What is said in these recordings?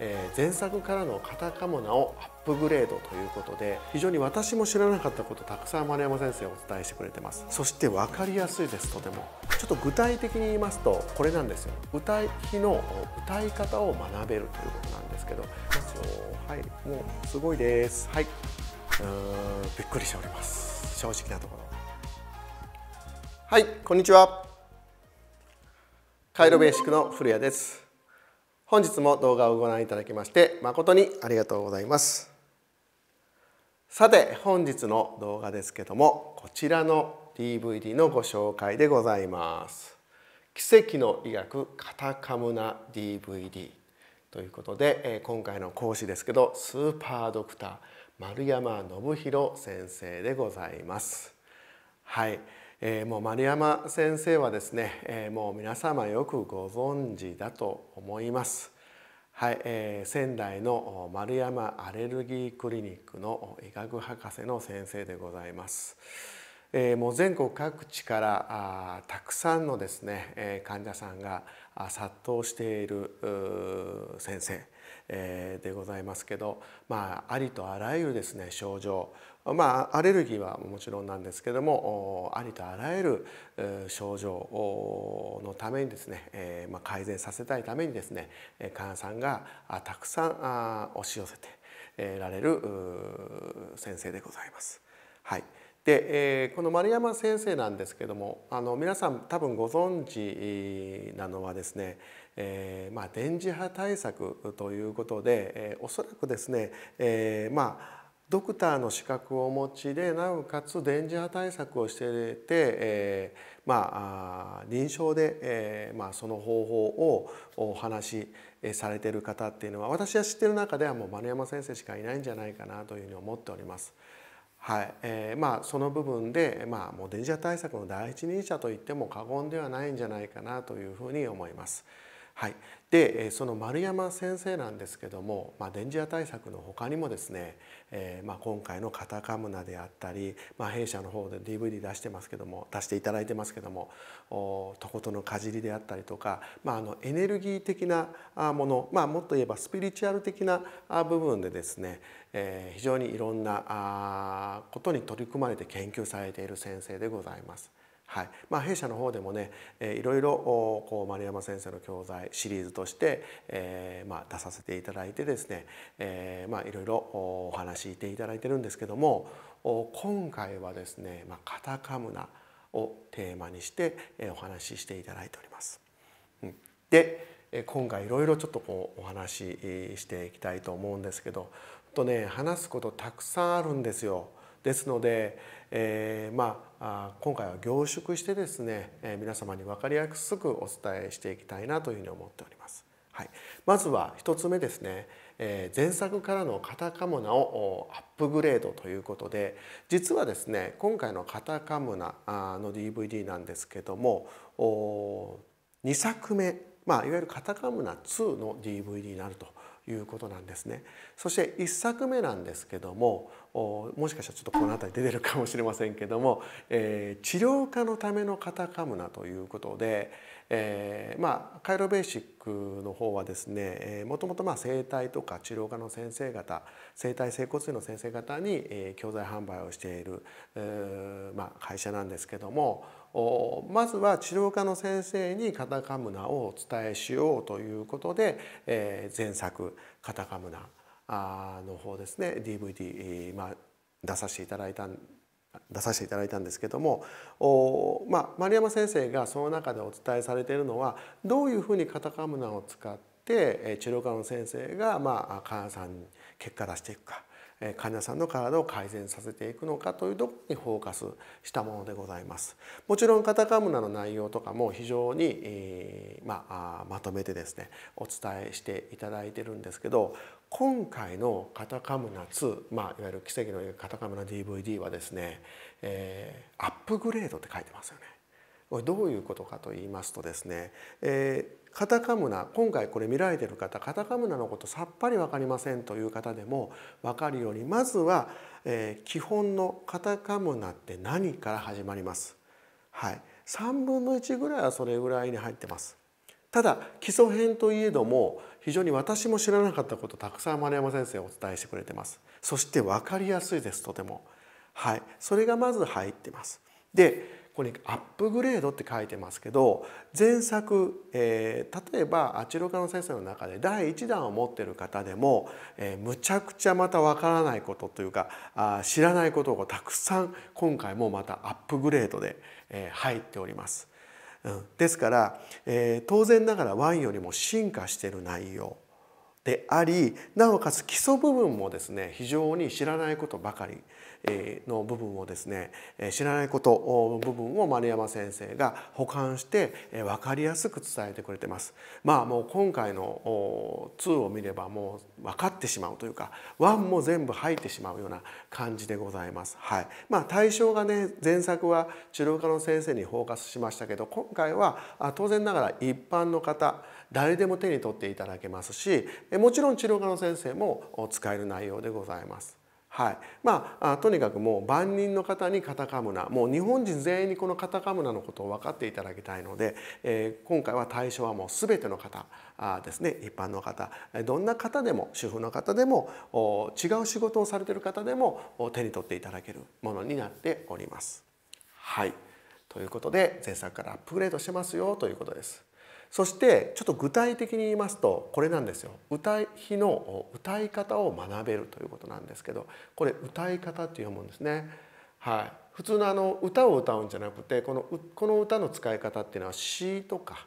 え前作からのカタカムナをアップグレードということで非常に私も知らなかったことたくさん丸山先生お伝えしてくれてますそして分かりやすいですとてもちょっと具体的に言いますとこれなんですよ歌い日の歌い方を学べるということなんですけどはいもうすごいですはいうーんびっくりしております正直なところはいこんにちはカイロベーシックの古谷です本日も動画をご覧いただきまして誠にありがとうございますさて本日の動画ですけどもこちらの DVD のご紹介でございます奇跡の医学カタカムナ DVD ということで今回の講師ですけどスーパードクター丸山信弘先生でございますはいえー、もう丸山先生はですね、えー、もう皆様よくご存知だと思います。はい、えー、仙台の丸山アレルギークリニックの医学博士の先生でございます。えー、もう全国各地からあたくさんのですね、えー、患者さんが殺到している先生でございますけど、まあ、ありとあらゆるですね症状まあ、アレルギーはもちろんなんですけどもありとあらゆる症状のためにですね、えまあ、改善させたいためにですね患者さんがたくさんあ押し寄せてられる先生でございます。はい、で、えこの丸山先生なんですけどもあの皆さん多分ご存知なのはですね、えー、まあ、電磁波対策ということで、えおそらくですね、えまあドクターの資格をお持ちでなおかつ電磁波対策をしていて、えー、まあ、臨床で、えー、まあ、その方法をお話しされている方っていうのは私は知ってる中ではもう丸山先生しかいないんじゃないかなというふうに思っております。はいえーまあ、その部分で、まあ、モデルジャ対策の第一人者と言っても過言ではないんじゃないかなというふうに思います。はい、でその丸山先生なんですけども、まあ、電磁波対策のほかにもですね、えーまあ、今回のカタカムナであったり、まあ、弊社の方で DVD 出してますけども出していただいてますけどもおとことのかじりであったりとか、まあ、あのエネルギー的なもの、まあ、もっと言えばスピリチュアル的な部分でですね、えー、非常にいろんなことに取り組まれて研究されている先生でございます。はいまあ、弊社の方でもね、えー、いろいろこう丸山先生の教材シリーズとして、えーまあ、出させていただいてですね、えーまあ、いろいろお話ししていただいてるんですけども今回はですね、まあ、カタカムナをテーマにして、えお話ししていただいております。うん、で今回いろいろちょっとこうお話ししていきたいと思うんですけどとね話すことたくさんあるんですよ。ですので、えー、まあ今回は凝縮してですね、え皆様に分かりやすくお伝えしていきたいなというふうに思っております。はい、まずは1つ目ですね、え前作からのカタカムナをアップグレードということで実はですね今回のカタカムナの DVD なんですけども2作目、まあ、いわゆるカタカムナ2の DVD になるということなんですね。そして1作目なんですけどももしかしたらちょっとこの辺り出てるかもしれませんけども、えー、治療科のためのカタカムナということで、えー、まあカイロベーシックの方はですね、えもともとまあ整体とか治療科の先生方整体整骨院の先生方に、えー、教材販売をしている、えー、まあ会社なんですけどもまずは治療科の先生にカタカムナをお伝えしようということで、えー、前作カタカムナの方ですね DVD、まあ、出させていただいた出させていただいたんですけどもお、まあ、丸山先生がその中でお伝えされているのはどういうふうにカタカムナを使って治療科の先生が、まあ、患者さんに結果出していくか患者さんの体を改善させていくのかというところにフォーカスしたものでございます。もちろんカタカムナの内容とかも非常に、えー、まあ、まとめてですねお伝えしていただいてるんですけど今回の「カタカムナ2」まあ、いわゆる奇跡のカタカムナ DVD はですね、えー、アップグレードって書いてますよね。これどういうことかと言いますとですね、えーカタカムナ今回これ見られている方カタカムナのことさっぱり分かりませんという方でも分かるようにまずは、えー、基本のカタカムナって何から始まります。はい、3分の1ぐらいはそれぐらいに入ってます。ただ基礎編といえども非常に私も知らなかったことたくさん丸山先生お伝えしてくれてますそして分かりやすいですとてもはいそれがまず入ってますでここに「アップグレード」って書いてますけど前作、えー、例えば「あちろかの先生」の中で第1弾を持ってる方でも、えー、むちゃくちゃまたわからないことというかあ知らないことをたくさん今回もまたアップグレードで、えー、入っております。うん、ですから、えー、当然ながらワインよりも進化している内容でありなおかつ基礎部分もですね非常に知らないことばかりの部分をですね知らないこと部分を丸山先生が保管して分かりやすく伝えてくれてます。まあもう今回の2を見ればもう分かってしまうというか1も全部入ってしまうような感じでございます。はい、まあ、対象がね前作は治療科の先生にフォーカスしましたけど今回は当然ながら一般の方誰でも手に取っていただけますしもちろん治療科の先生も使える内容でございます。はいまあ、とにかくもう万人の方にカタカムナもう日本人全員にこのカタカムナのことを分かっていただきたいので、えー、今回は対象はもう全ての方あですね一般の方どんな方でも主婦の方でも違う仕事をされてる方でも手に取っていただけるものになっております。はいということで前作からアップグレードしてますよということです。そしてちょっと具体的に言いますとこれなんですよ歌い日の歌い方を学べるということなんですけどこれ歌い方って読むんですね。はい、普通のあの歌を歌うんじゃなくてこのこの歌の使い方っていうのは詩とか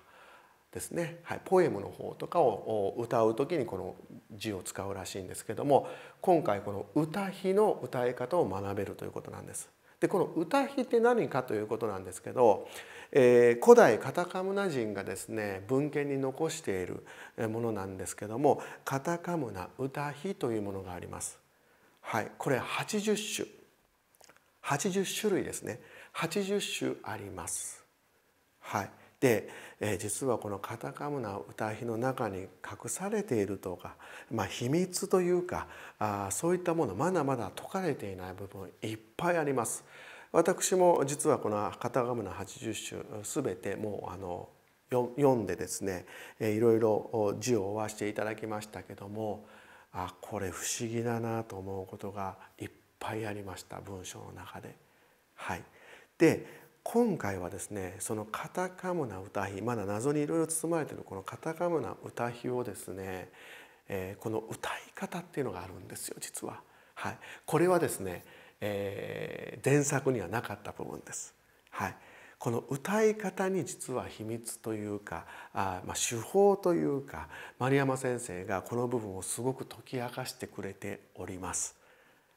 ですね、はい、ポエムの方とかを歌う時にこの字を使うらしいんですけども今回この歌日の歌い方を学べるということなんです。でこの歌日って何かということなんですけどえー、古代カタカムナ人がですね文献に残しているものなんですけどもカタカムナ歌碑というものがあります。はい、これ80種80種類ですね80種あります。はい、で、えー、実はこのカタカムナ歌碑の中に隠されているとか、まあ、秘密というかあそういったものまだまだ解かれていない部分いっぱいあります。私も実はこの「カムナ80首」全てもうあの読んでですねいろいろ字を追わしていただきましたけどもあこれ不思議だなと思うことがいっぱいありました文章の中で。はい、で今回はですねそのカタカムナ歌碑まだ謎にいろいろ包まれてるこのカタカムナ歌碑をですね、えー、この歌い方っていうのがあるんですよ実は。はい、これはですねえー、伝作にはなかった部分です。はい、この歌い方に実は秘密というかあ、まあ、手法というか丸山先生がこの部分をすごく解き明かしてくれております。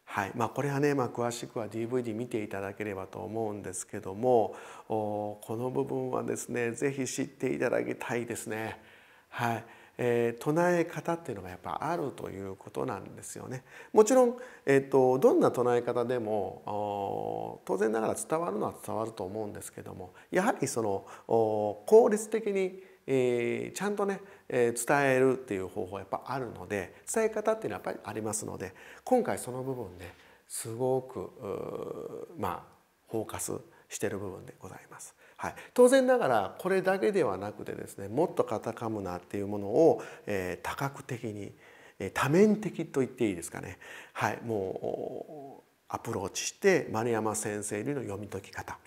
はいまあ、これはね、まあ、詳しくは DVD 見ていただければと思うんですけどもこの部分はですね是非知っていただきたいですね。はい、えー、唱え方っていうのがやっぱあるということなんですよね。もちろん、えーと、どんな唱え方でも当然ながら伝わるのは伝わると思うんですけどもやはりその効率的に、えー、ちゃんとね、えー、伝えるっていう方法はやっぱあるので伝え方っていうのはやっぱりありますので今回その部分ねすごくまあフォーカスしてる部分でございます。はい、当然ながらこれだけではなくてですねもっとカタカなナっていうものを、えー、多角的に、えー、多面的と言っていいですかね、はい、もうアプローチして丸山先生流の読み解き方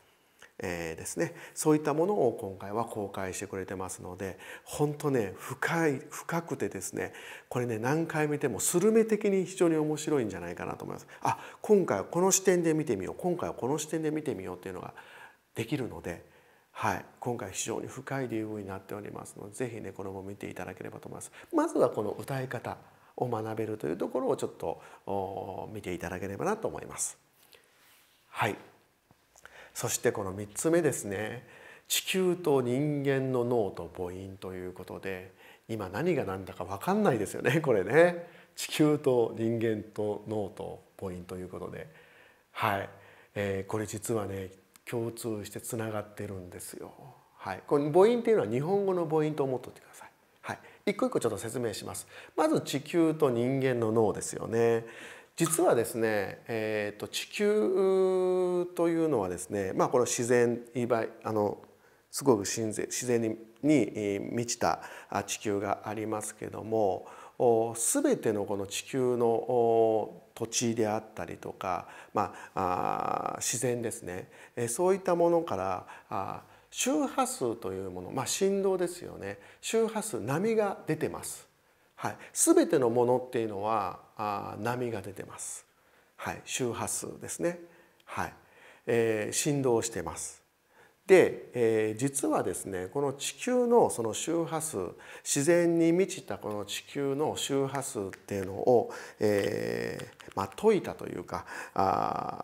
えー、ですねそういったものを今回は公開してくれてますので本当ね深い深くてですねこれね何回見てもスルメ的に非常に面白いんじゃないかなと思います。あ今回はこの視点で見てみよう今回はこの視点で見てみようっていうのができるので。はい、今回非常に深い理由になっておりますので是非ねこれも見ていただければと思います。まずはこの歌い方を学べるというところをちょっと見ていただければなと思います。はいそしてこの3つ目ですね地球と人間の脳と母音ということで今何が何だか分かんないですよね これね地球と人間と脳と母音ということではい、えー、これ実はね共通してつながってるんですよ。はい、この母音っていうのは日本語の母音と思っとってください。はい、一個一個ちょっと説明します。まず地球と人間の脳ですよね。実はですね、えーと、地球というのはですね、まあ、この自然あのすごく自然に満ちた地球がありますけども全てのこの地球の土地であったりとか、まあ、あ自然ですねそういったものから周波数というもの、まあ、振動ですよね周波数波が出てます。はい、全てのものっていうのはあ波が出てます、はい、周波数ですね、はいえー、振動してます。で、えー、実はですねこの地球のその周波数自然に満ちたこの地球の周波数っていうのを、えーまあ、解いたというかあ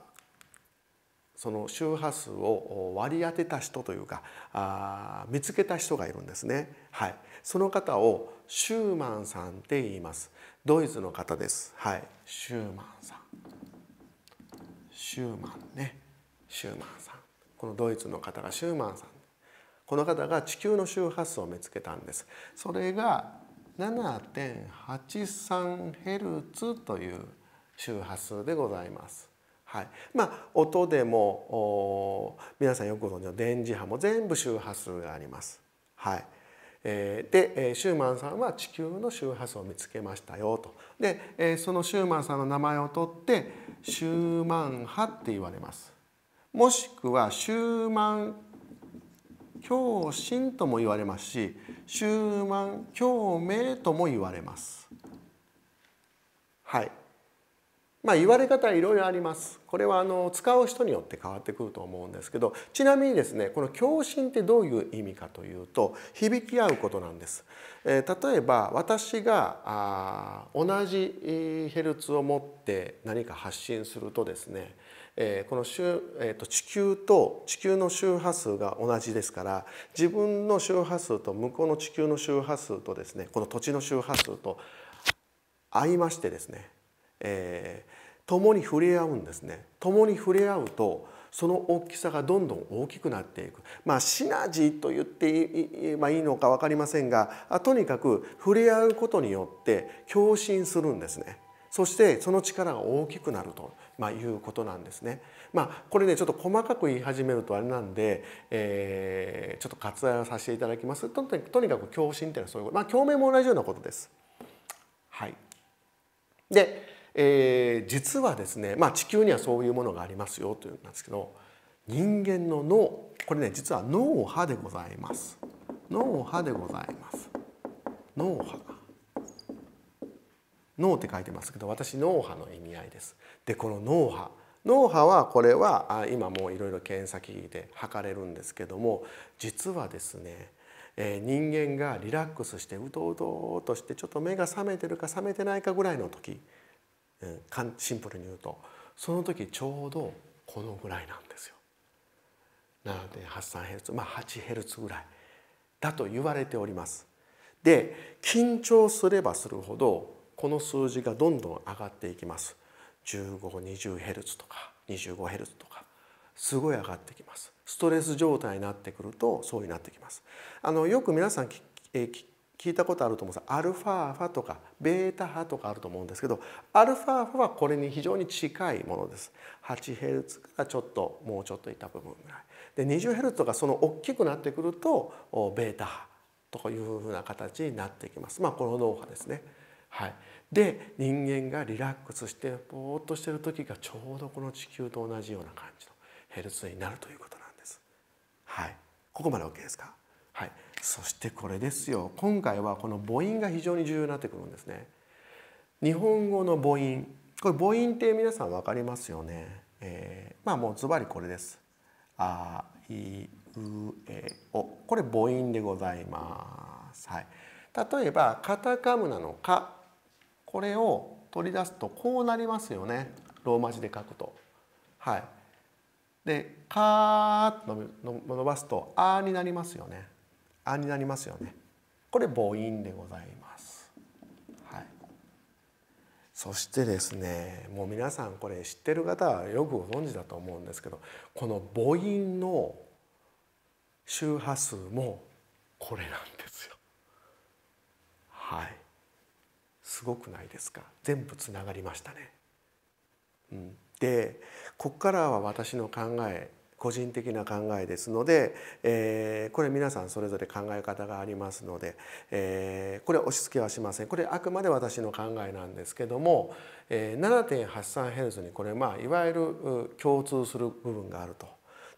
その周波数を割り当てた人というかあ見つけた人がいるんですね。はい、その方をシューマンさんって言いますドイツの方ですはいシューマンさんシューマンねシューマンさんこのドイツの方がシューマンさんこの方が地球の周波数を見つけたんですそれが 7.83Hz という周波数でございます。はい、まあ音でも皆さんよくご存知の電磁波も全部周波数があります。はい、えでシューマンさんは地球の周波数を見つけましたよとでそのシューマンさんの名前を取ってシューマン派って言われますもしくはシューマン共振とも言われますしシューマン共鳴とも言われます。はいまあ、言われ方いろいろありますこれはあの使う人によって変わってくると思うんですけどちなみにですねこの共振ってどういう意味かというと響き合うことなんです、えー、例えば私があ同じヘルツを持って何か発信するとですねえー、この周、えー、と地球と地球の周波数が同じですから自分の周波数と向こうの地球の周波数とですねこの土地の周波数と合いましてですね、え共に触れ合うんですね共に触れ合うとその大きさがどんどん大きくなっていくまあシナジーと言ってい,、まあ、いいのか分かりませんがあとにかく触れ合うことによって共振するんですねそしてその力が大きくなると、まあ、いうことなんですね。まあ、これねちょっと細かく言い始めるとあれなんで、えー、ちょっと割愛をさせていただきますととにかく共振っていうのはそういうこと、まあ、共鳴も同じようなことです。はい、でえー、実はですね、まあ、地球にはそういうものがありますよというんですけど人間の脳これね実は脳波でございます脳波でございます脳波脳って書いてますけど私脳波の意味合いですでこの脳波脳波はこれは今もういろいろ検査機器で測れるんですけども実はですねえー、人間がリラックスしてうとうととしてちょっと目が覚めてるか覚めてないかぐらいの時うん、シンプルに言うとその時ちょうどこのぐらいなんですよ。7.83Hz まあ 8Hz ぐらいだと言われております。で緊張すればするほどこの数字がどんどん上がっていきます。1520Hz とか 25Hz とかすごい上がってきます。ストレス状態になってくるとそうになってきます。あのよく皆さんえ聞いたことあると思うんですアルファーファとかベータ波とかあると思うんですけどアルファーファはこれに非常に近いものです 8Hz からちょっともうちょっといた部分ぐらいで 20Hz とかその大きくなってくるとベータ波というふうな形になってきますまあこの脳波ですねはいで人間がリラックスしてぼーっとしてる時がちょうどこの地球と同じような感じのヘルツになるということなんですはいここまで OK ですかはい、そしてこれですよ今回はこの母音が非常に重要になってくるんですね。日本語の母音これ母音って皆さん分かりますよね。えー、まあもうズバリこれです。あいうえおこれ母音でございます。はい、例えばカタカムナの「カ」これを取り出すとこうなりますよねローマ字で書くと。はい、で「カ」ーと伸ばすと「あ」になりますよね。「あ」になりますよね。これ母音でございます。はい、そしてですねもう皆さんこれ知ってる方はよくご存知だと思うんですけどこの母音の周波数もこれなんですよ。はい、すごくないですか全部つながりましたね。うん、でここからは私の考え個人的な考えですので、えー、これ皆さんそれぞれ考え方がありますので、えー、これ押し付けはしませんこれあくまで私の考えなんですけども、えー、7.83ヘルツにこれまあいわゆる共通する部分があると。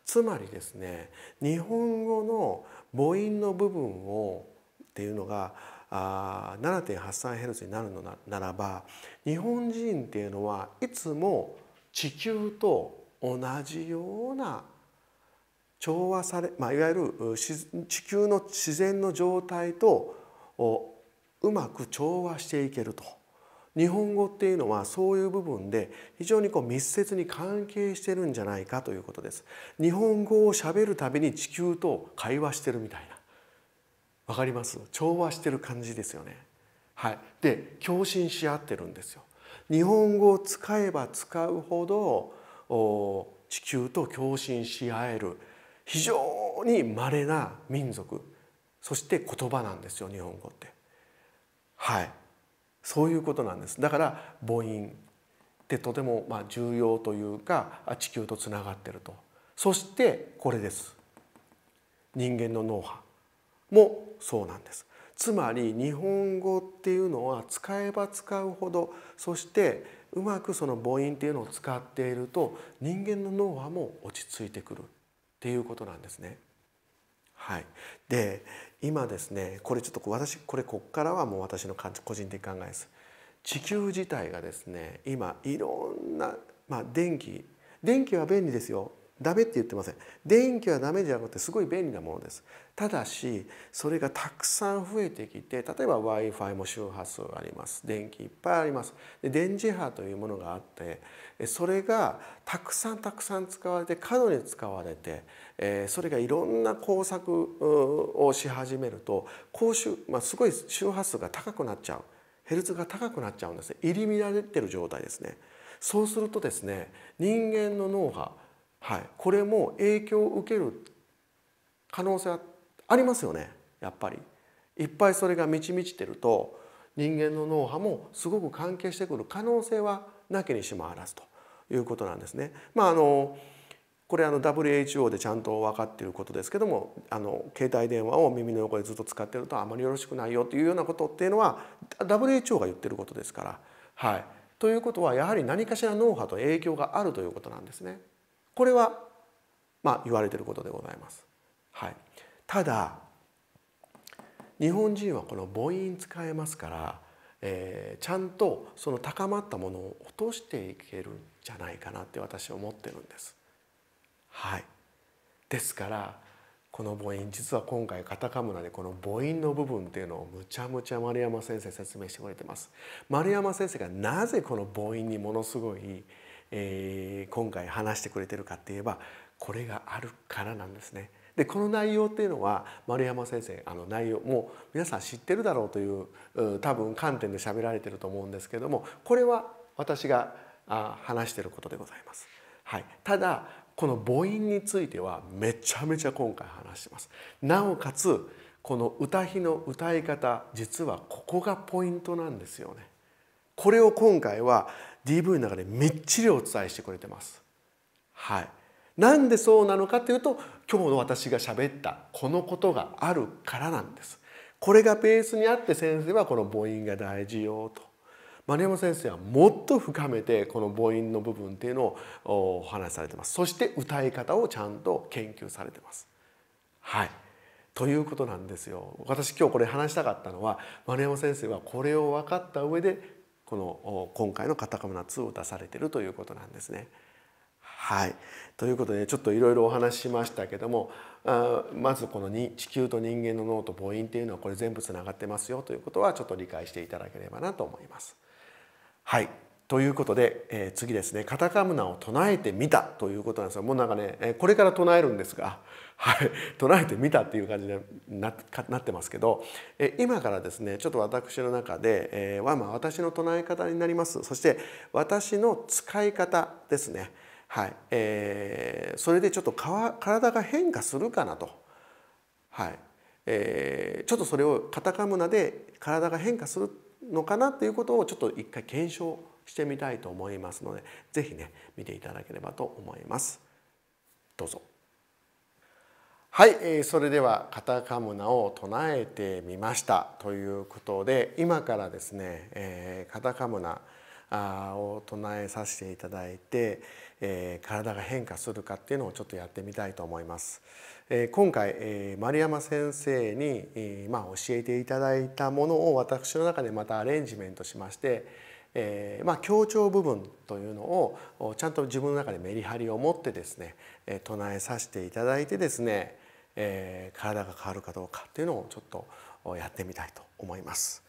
つまりですね日本語の母音の部分をっていうのが7.83ヘルツになるのならば日本人っていうのはいつも地球と同じような調和され、まあ、いわゆる地球の自然の状態とうまく調和していけると日本語っていうのはそういう部分で非常にこう密接に関係してるんじゃないかということです日本語をしゃべるたびに地球と会話してるみたいなわかります調和してる感じですよねはいで共振し合ってるんですよ日本語を使えば使うほど地球と共振し合える非常に稀な民族そして言葉なんですよ日本語ってはいそういうことなんですだから母音ってとてもまあ重要というか地球とつながってるとそしてこれです人間の脳波もそうなんですつまり日本語っていうのは使えば使うほどそしてうまくその母音っていうのを使っていると人間の脳波も落ち着いてくるっていうことなんですね。はい、で今ですねこれちょっと私これこっからはもう私の個人的考えです。地球自体がですね今いろんな、まあ、電気電気は便利ですよダメって言ってません電気はダメじゃなくてすごい便利なものですただしそれがたくさん増えてきて例えば w i f i も周波数あります電気いっぱいありますで電磁波というものがあってそれがたくさんたくさん使われて過度に使われてそれがいろんな工作をし始めると高周、まあ、すごい周波数が高くなっちゃうヘルツが高くなっちゃうんですね入り乱れてる状態ですね。そうするとですね人間の脳波、はい、これも影響を受ける可能性はありますよねやっぱり。いっぱいそれが満ち満ちてると人間の脳波もすごく関係してくる可能性はなきにしもあらずということなんですね。まああのこれあの WHO でちゃんと分かっていることですけどもあの携帯電話を耳の横でずっと使っているとあまりよろしくないよというようなことっていうのは WHO が言ってることですから。はい、ということはやはり何かしら脳波と影響があるということなんですね。これはまあ言われていることでございます。はい、ただ日本人はこの母音使えますからえー、ちゃんとその高まったものを落としていけるんじゃないかなって私は思ってるんです。はい、ですからこの母音実は今回カタカムナでこの母音の部分っていうのをむちゃむちゃ丸山先生説明してくれてます。丸山先生がなぜこの母音にものすごい、えー、今回話してくれてるかっていえばこれがあるからなんですね。でこの内容っていうのは丸山先生あの内容もう皆さん知ってるだろうという多分観点で喋られてると思うんですけどもこれは私があ話してることでございます。はい、ただこの母音についてはめちゃめちゃ今回話してます。なおかつこの歌碑の歌い方実はここがポイントなんですよね。これを今回は DV の中でみっちりお伝えしてくれてます。はいなんでそうなのかというと今日の私が喋ったこのことがあるからなんです。これがベースにあって先生はこの母音が大事よと。丸山先生はもっと深めてこの母音の部分っていうのをお話しされてますそして歌い方をちゃんと研究されてます。はいということなんですよ私今日これ話したかったのは丸山先生はこれを分かった上でこの今回の「カタカナ2」を出されてるということなんですね。はい、ということでちょっといろいろお話ししましたけどもあまずこのに地球と人間の脳と母音っていうのはこれ全部つながってますよということはちょっと理解していただければなと思います。はいということで、えー、次ですねカタカムナを唱えてみたということなんですがもうなんかね、えこれから唱えるんですが、はい、唱えてみたっていう感じになってますけど、え今からですねちょっと私の中で、えー、はまあ私の唱え方になりますそして私の使い方ですね。はいえー、それでちょっと体が変化するかなと、はいえー、ちょっとそれをカタカムナで体が変化するのかなということをちょっと一回検証してみたいと思いますので是非ね見ていただければと思います。どうぞはい、えー、それではカタカムナを唱えてみましたということで今からですね、えー、カタカムナを唱えさせていただいて、えー、体が変化するかっていうのをちょっとやってみたいと思います。えー、今回、えー、丸山先生に、えー、まあ、教えていただいたものを私の中でまたアレンジメントしまして、えーまあ、強調部分というのをちゃんと自分の中でメリハリを持ってですね、えー、唱えさせていただいてですね、えー、体が変わるかどうかっていうのをちょっとやってみたいと思います。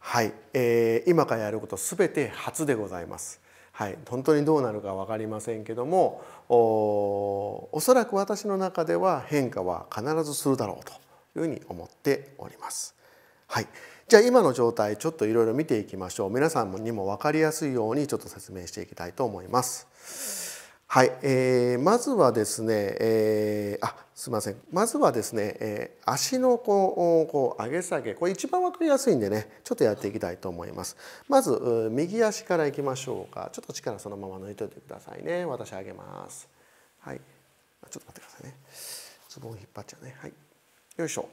はい、えー、今からやることすべて初でございます。はい、本当にどうなるか分かりませんけどもおおそらく私の中では変化は必ずするだろうというふうに思っております。はい、じゃあ今の状態ちょっといろいろ見ていきましょう皆さんにも分かりやすいようにちょっと説明していきたいと思います。はい、えー、まずはですね、えー、あすみませんまずはですね、えー、足のこうこう上げ下げこれ一番分かりやすいんでねちょっとやっていきたいと思いますまず右足からいきましょうかちょっと力そのまま抜いといてくださいね私上げますはいちょっと待ってくださいねズボン引っ張っちゃうねはいよいしょ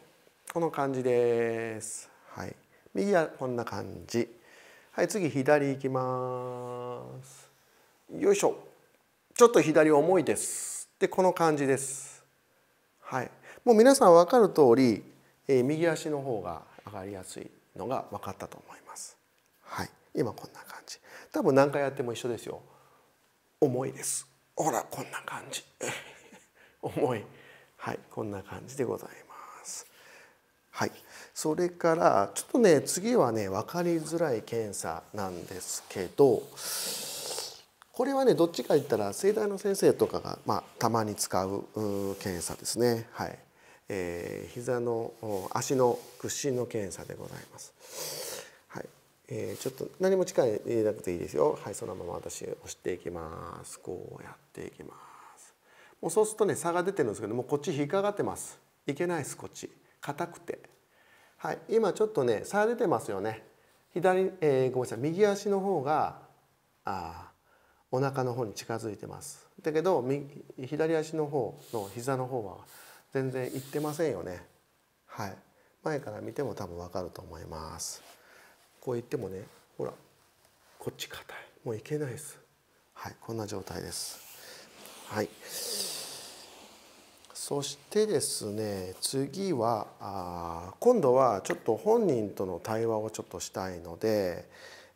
この感じですはい右はこんな感じはい次左いきますよいしょちょっと左重いですでこの感じです、はい、もう皆さん分かる通り、えー、右足の方が上がりやすいのが分かったと思います、はい、今こんな感じ多分何回やっても一緒ですよ重いですほらこんな感じ 重いはいこんな感じでございますはいそれからちょっとね次はね分かりづらい検査なんですけどこれはねどっちか言ったら生大の先生とかが、まあ、たまに使う検査ですね。はいえー、膝の足の屈伸の検査でございます。はいえー、ちょっと何も力入れなくていいですよ。はい、そのまま私押していきます。こうやっていきます。もうそうするとね差が出てるんですけどもこっち引っかかってます。いけないですこっち硬くて。はい、今ちょっとね差が出てますよね。左、えー、ごめんなさい右足の方があお腹の方に近づいてますだけど左足の方の膝の方は全然いってませんよねはい前から見ても多分わかると思いますこう言ってもねほらこっち硬いもういけないですはいこんな状態ですはいそしてですね次はあ今度はちょっと本人との対話をちょっとしたいので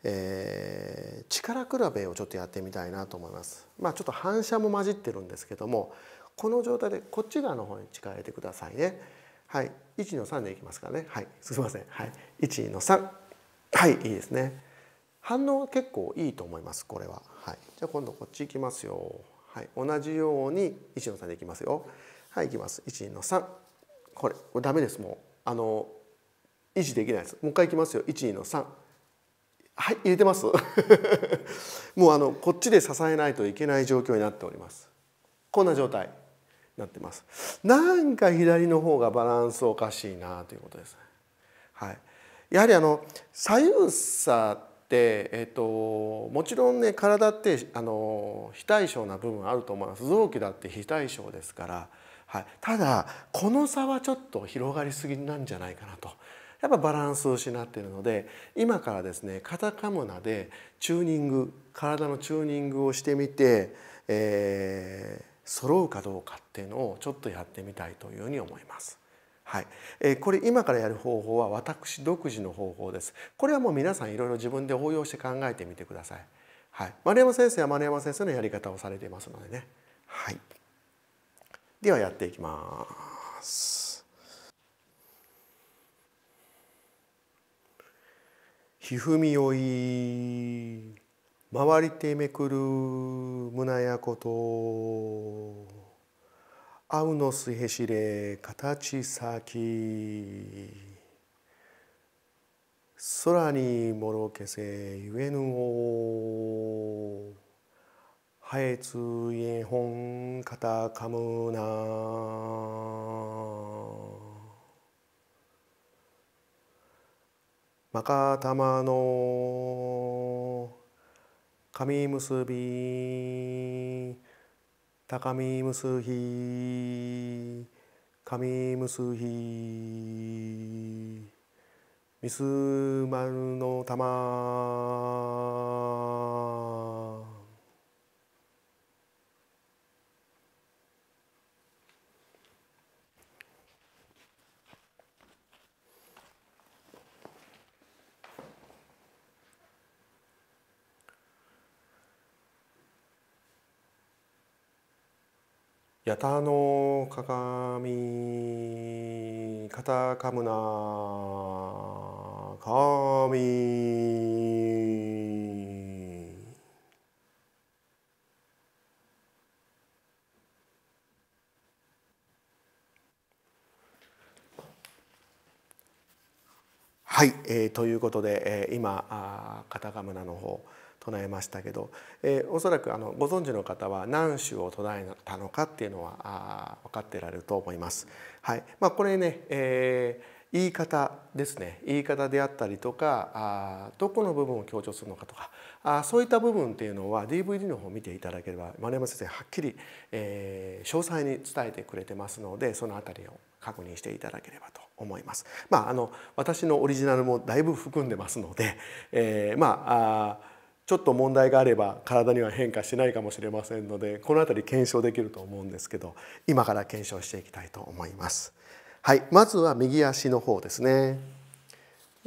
えー、力比べをちょっとやってみたいなと思います。まあ、ちょっと反射も混じってるんですけどもこの状態でこっち側の方に近いれてくださいね。はい、1の3でいきますからね。はい、すみません。はい、1の3。はい、いいですね。反応は結構いいと思います。これは。はい。じゃ今度こっち行きますよ。はい、同じように1の3でいきますよ。はい、いきます。1の3。これ、これダメです。もうあの維持できないです。もう一回いきますよ。1の3。はい入れてます もうあのこっちで支えないといけない状況になっておりますこんな状態なってますなんか左の方がバランスおかしいなということですはいやはりあの左右差って、えっともちろんね体ってあの非対称な部分あると思います臓器だって非対称ですから、はい、ただこの差はちょっと広がりすぎなんじゃないかなとやっぱバランスを失っているので今からですね肩タカムナでチューニング体のチューニングをしてみて、えー、揃うかどうかっていうのをちょっとやってみたいというふうに思います。はいえー、これ今からやる方法は私独自の方法です。これはもう皆さんいろいろ自分で応用して考えてみてください。はい、丸山先生は丸山先生のやり方をされていますのでね。はい、ではやっていきます。ひふみよい回りてめくる胸やことあうのすへしれ形先空にもろけせゆえぬおはえつえほんかたかむなまかたまの神結び高み結び神結びミスマの玉やたの鏡カタカムナ神はい、えー、ということで、えー、今あカタカムナの方唱えましたけど、えー、おそらくあのご存知の方は何種を唱えたのかっていうのはあ分かってられると思います。はいまあ、これね、えー、言い方ですね言い方であったりとかあどこの部分を強調するのかとかあそういった部分っていうのは DVD の方を見ていただければ丸山先生はっきり、えー、詳細に伝えてくれてますのでその辺りを確認していただければと思います。まあ、あの私のオリジナルもだいぶ含んでますので、えー、まあちょっと問題があれば体には変化しないかもしれませんのでこの辺り検証できると思うんですけど今から検証していきたいと思います。はい、まずは右足の方ですね。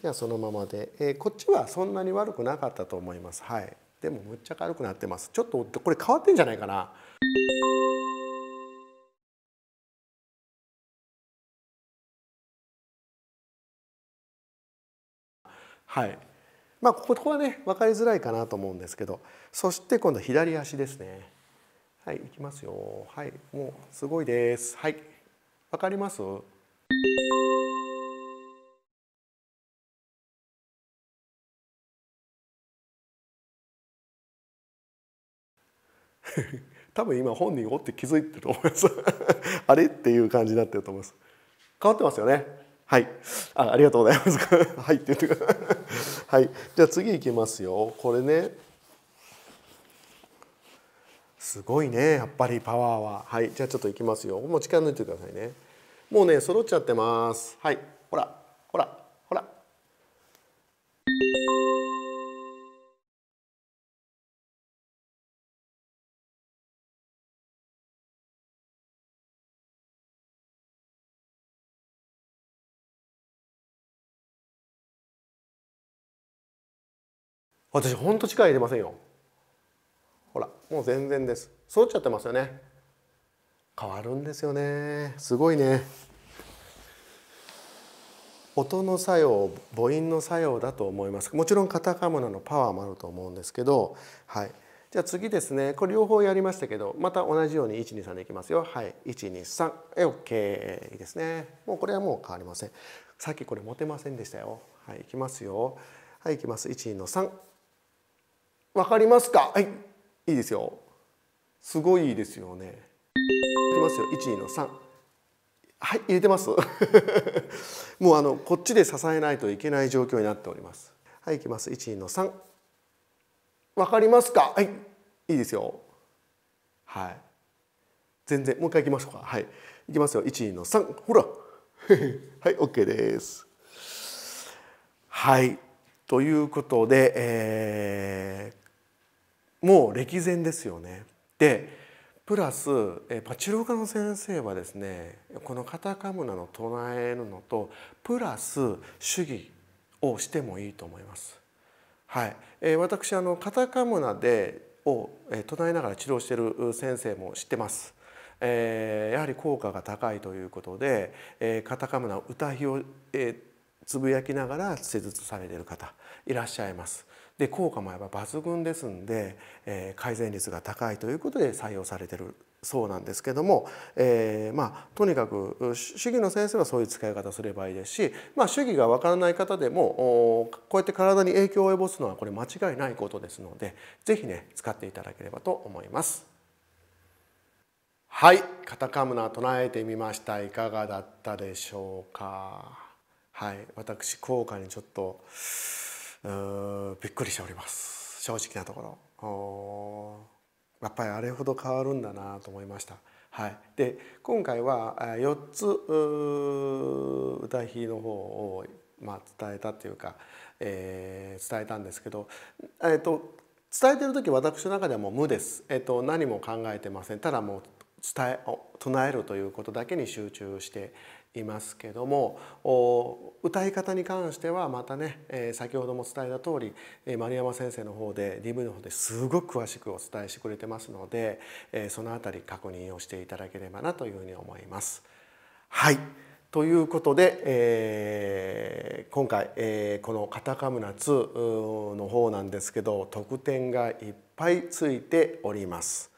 じゃあそのままで、えー、こっちはそんなに悪くなかったと思います。はい。でもむっちゃ軽くなってます。ちょっとこれ変わってんじゃないかな。はい。まあここはね分かりづらいかなと思うんですけどそして今度左足ですねはい行きますよはいもうすごいですはい分かります 多分今本人おって気づいてると思います あれっていう感じになってると思います変わってますよねはいあありがとうございます はいって言ってくださいはいじゃあ次いきますよこれねすごいねやっぱりパワーははいじゃあちょっといきますよもう力抜いてくださいねもうね揃っちゃってますはいほら私ほんと力入れませんよほらもう全然です揃っちゃってますよね変わるんですよねすごいね音の作用母音の作用だと思いますもちろんカタカムナのパワーもあると思うんですけどはいじゃあ次ですねこれ両方やりましたけどまた同じように123でいきますよはい123え OK いいですねもうこれはもう変わりませんさっきこれ持てませんでしたよはいいきますよはいいきます1の3わかりますかはいいいですよすごいですよねいきますよ12の3はい入れてます もうあのこっちで支えないといけない状況になっておりますはいいきます12の3わかりますかはいいいですよはい全然もう一回いきましょうかはいいきますよ12の3ほら はい OK ですはいということで、えー、もう歴然ですよね。でプラスパチローカの先生はですねこのカタカムナの唱えるのとプラス主義をしてもいいと思います。はい、えー、私あのカタカムナでを、えー、唱えながら治療している先生も知ってます。えー、やはり効果が高いということで、えー、カタカムナ歌碑を、えー、つぶやきながら施術されている方いらっしゃいます。で効果もやっぱ抜群ですんで、えー、改善率が高いということで採用されてるそうなんですけども、えー、まあとにかく主義の先生はそういう使い方すればいいですし、まあ、主義がわからない方でもこうやって体に影響を及ぼすのはこれ間違いないことですので是非ね使っていただければと思います。はい、カタカムナ唱えてみましたいかがだったでしょうか。はい、私効果にちょっとびっくりしております正直なところやっぱりあれほど変わるんだなと思いました。はい、で今回は4つ歌詞の方を、まあ、伝えたっていうか、えー、伝えたんですけど、えーと、伝えてる時私の中ではもう無です、えーと何も考えてませんただもう伝え唱えるということだけに集中して、いますけども歌い方に関してはまたね、えー、先ほども伝えた通り、えー、丸山先生の方で DV の方ですごく詳しくお伝えしてくれてますので、えー、その辺り確認をしていただければなというふうに思います。はいということで、えー、今回、えー、この「カタカムナ2」の方なんですけど特典がいっぱいついております。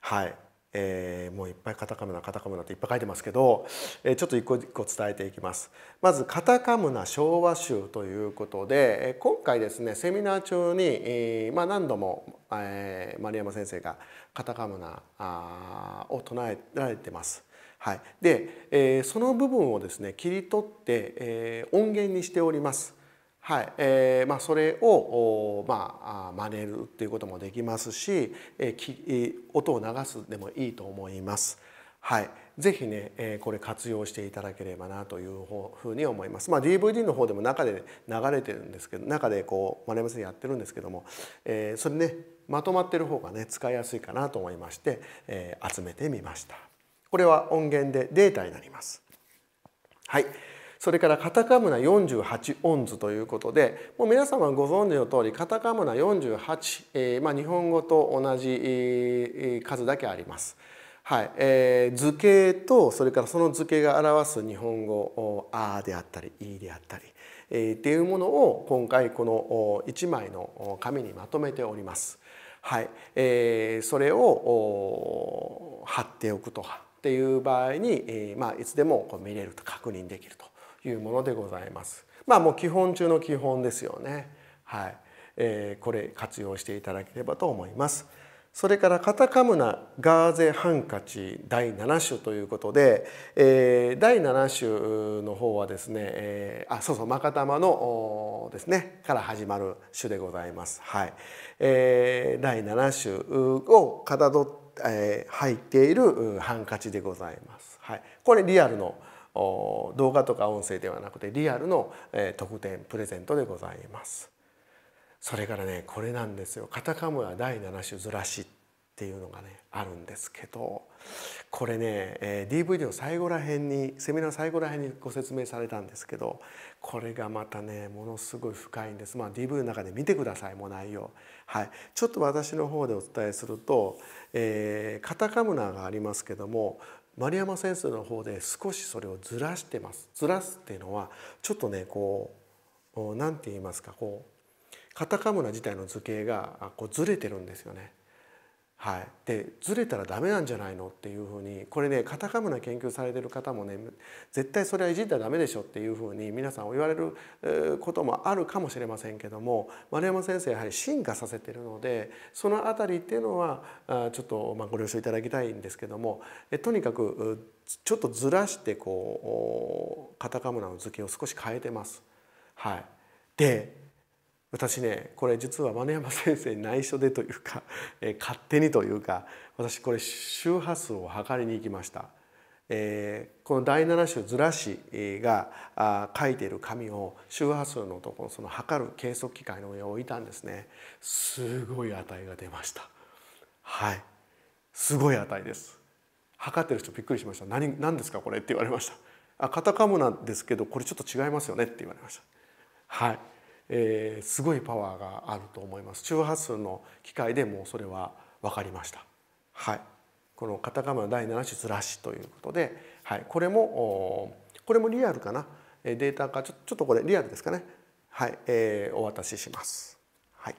はい、えー、もういっぱいカタカムナカタカムナっていっぱい書いてますけど、えー、ちょっと一個一個伝えていきますまずカタカムナ昭和集ということで今回ですねセミナー中に、えー、まあ、何度も、えー、丸山先生がカタカムナあを唱えられてます。はい、で、えその部分をですね切り取って、え音源にしております。はいえーまあ、それを、まあ、真似るっていうこともできますし、えー、き音を流すでもいいと思います。はい、ぜひね、えー、これ活用していただければなというふうに思います。まあ、DVD の方でも中で流れてるんですけど中でこう丸山さんやってるんですけども、えー、それねまとまってる方がね使いやすいかなと思いまして、えー、集めてみました。これは音源でデータになります。はい。それからカタカムナ48オンズということでもう皆様ご存知の通りカタカムナ48、えーまあ、日本語と同じ、数だけあります。はいえー、図形とそれからその図形が表す日本語「あ」であったり「い」であったり、えー、っていうものを今回この1枚の紙にまとめております。はいえー、それを貼っておくとかっていう場合に、えーまあ、いつでもこう見れると確認できるというものでございます。まあもう基本中の基本ですよね。はい。えー、これ活用していただければと思います。それからカタカムナガーゼハンカチ第7種ということで、えー、第7種の方はですね、えー、あそうそうマカタマのですねから始まる種でございます。はい、えー、第7種をかたどえー、入っているハンカチでございます。はい、これリアルの動画とか音声ではなくてリアルの特典プレゼントでございますそれからねこれなんですよカタカムは第7種ずらしっていうのがねあるんですけどこれね、え DVD の最後ら辺にセミナーの最後ら辺にご説明されたんですけどこれがまたねものすごい深いんですまあ DVD の中で見てくださいもう内容はいちょっと私の方でお伝えするとえー、カタカムナがありますけども丸山先生の方で少しそれをずらしてます。ずらすっていうのはちょっとねこう何て言いますかこうカタカムナ自体の図形がこうずれてるんですよね。はい、でずれたらダメなんじゃないのっていうふうにこれねカタカムナ研究されてる方もね絶対それはいじったらダメでしょっていうふうに皆さん言われることもあるかもしれませんけども丸山先生やはり進化させてるのでその辺りっていうのはちょっとまあご了承いただきたいんですけどもとにかくちょっとずらしてこうカタカムナの図形を少し変えてます。はい、で私ねこれ実は真丸山先生内緒でというか、え勝手にというか私これ周波数を測りに行きました。えこの第7種ずらしがあ書いている紙を周波数のところその測る計測機械の上に置いたんですねすごい値が出ましたはいすごい値です測ってる人びっくりしました「何何ですかこれ」って言われました「あカタカムなんですけどこれちょっと違いますよね」って言われましたはいえー、すごいパワーがあると思います周波数の機械でもそれは分かりましたはいこのカタカナ第7種ずらしということで、はい、これもこれもリアルかなデータ化ちょちょっとこれリアルですかねはい、えー、お渡ししますはい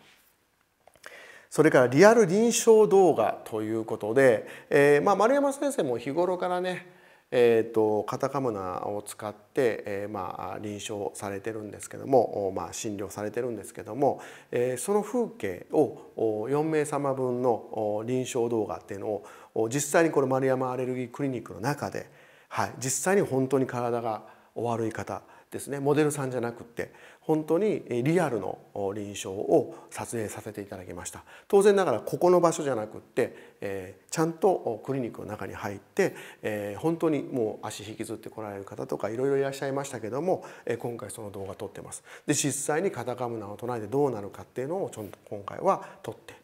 それからリアル臨床動画ということで、えーまあ、丸山先生も日頃からねえーと、カタカムナを使って、えー、まあ、臨床されてるんですけども、まあ、診療されてるんですけども、えー、その風景を4名様分の臨床動画っていうのを実際にこの丸山アレルギークリニックの中で、はい、実際に本当に体がお悪い方ですねモデルさんじゃなくって本当にリアルの臨床を撮影させていただきました当然ながらここの場所じゃなくって、えー、ちゃんとクリニックの中に入って、えー、本当にもう足引きずってこられる方とかいろいろいらっしゃいましたけども、えー、今回その動画撮ってますで実際にカタカムナを唱えてどうなるかっていうのをちょっと今回は撮って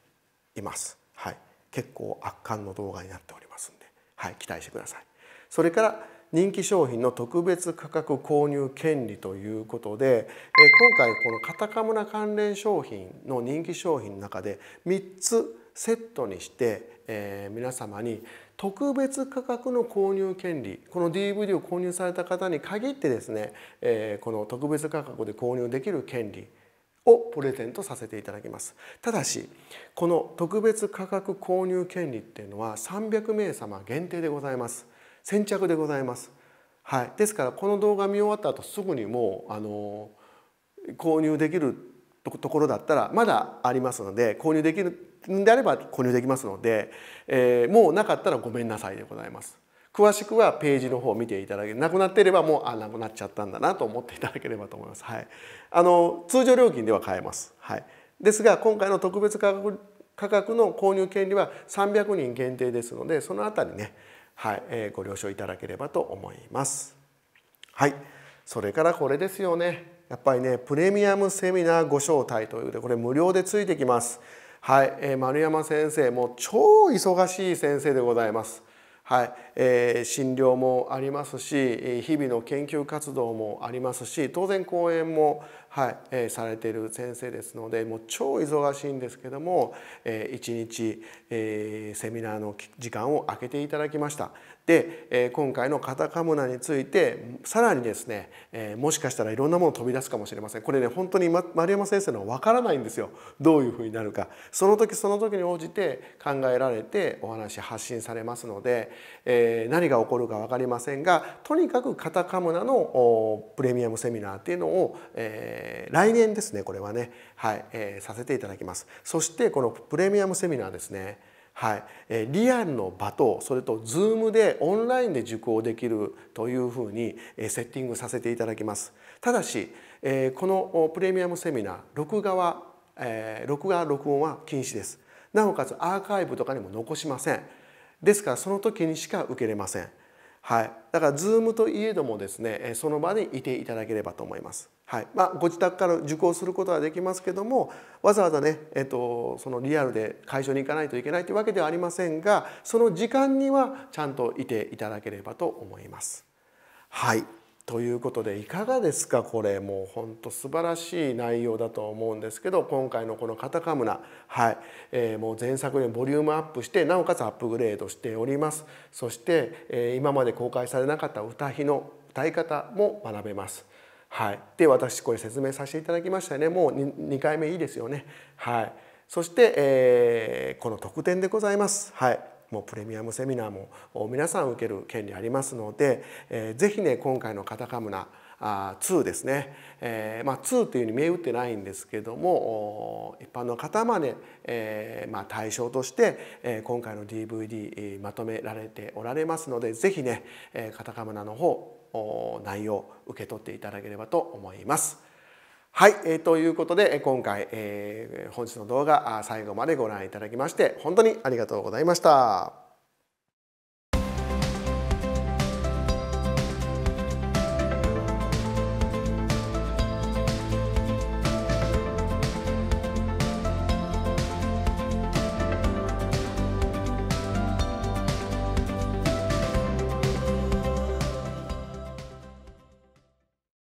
いますはい結構圧巻の動画になっておりますんで、はい、期待してくださいそれから人気商品の特別価格購入権利ということで今回このカタカムナ関連商品の人気商品の中で3つセットにして、え皆様に特別価格の購入権利この DVD を購入された方に限ってですね、えこの特別価格で購入できる権利をプレゼントさせていただきますただしこの特別価格購入権利っていうのは300名様限定でございます先着でございます。はい、ですからこの動画見終わった後すぐにもうあの購入できるところだったらまだありますので購入できるんであれば購入できますので、えー、もうなかったらごめんなさいでございます。詳しくはページの方を見ていただけなくなっていればもうあなくなっちゃったんだなと思っていただければと思います。はい、あの通常料金では買えます。はい、ですが今回の特別価格価格の購入権利は300人限定ですのでそのあたりねはいえー、ご了承いただければと思います。はいそれからこれですよねやっぱりねプレミアムセミナーご招待というでこれ無料でついてきます。はい、えー、丸山先生も超忙しい先生でございます。はいえー、診療もありますし日々の研究活動もありますし当然講演もはい、えー、されている先生ですのでもう超忙しいんですけども、えー、1日、えー、セミナーの時間を空けていただきました。で、えー、今回のカタカムナについてさらにですね、えー、もしかしたらいろんなもの飛び出すかもしれませんこれね本当に、ま、丸山先生のわからないんですよどういうふうになるかその時その時に応じて考えられてお話発信されますので、えー、何が起こるか分かりませんがとにかくカタカムナのプレミアムセミナーっていうのを、えーえー、来年ですねこれはね、はいえー、させていただきますそしてこのプレミアムセミナーですねはい、えリアルの場とそれと Zoom でオンラインで受講できるというふうに、えセッティングさせていただきますただし、えこのプレミアムセミナー録画は、え録画録音は禁止ですなおかつアーカイブとかにも残しませんですからその時にしか受けれませんはい、だからズームといえどもですねその場にいていただければと思いますはいまあ、ご自宅から受講することはできますけどもわざわざね、えっと、そのリアルで会場に行かないといけないというわけではありませんがその時間にはちゃんといていただければと思います。はいということでいかがですかこれもうほんと素晴らしい内容だと思うんですけど今回のこのカタカムナはい、えー、もう前作にボリュームアップしてなおかつアップグレードしておりますそして、えー、今まで公開されなかった歌碑の歌い方も学べます。はい、で私これ説明させていただきましたねもう 2, 2回目いいですよね。はい、そして、えー、この特典でございます。はいもうプレミアムセミナーも皆さん受ける権利ありますので、えー、ぜひね今回のカタカムナあ2ですね、えーまあ、2というふうに銘打ってないんですけども一般の方まで、えーまあ、対象として、えー、今回の DVD、まとめられておられますので是非ね、えカタカムナの方内容を受け取っていただければと思います。はい、えー、ということで今回、えー、本日の動画最後までご覧いただきまして本当にありがとうございました。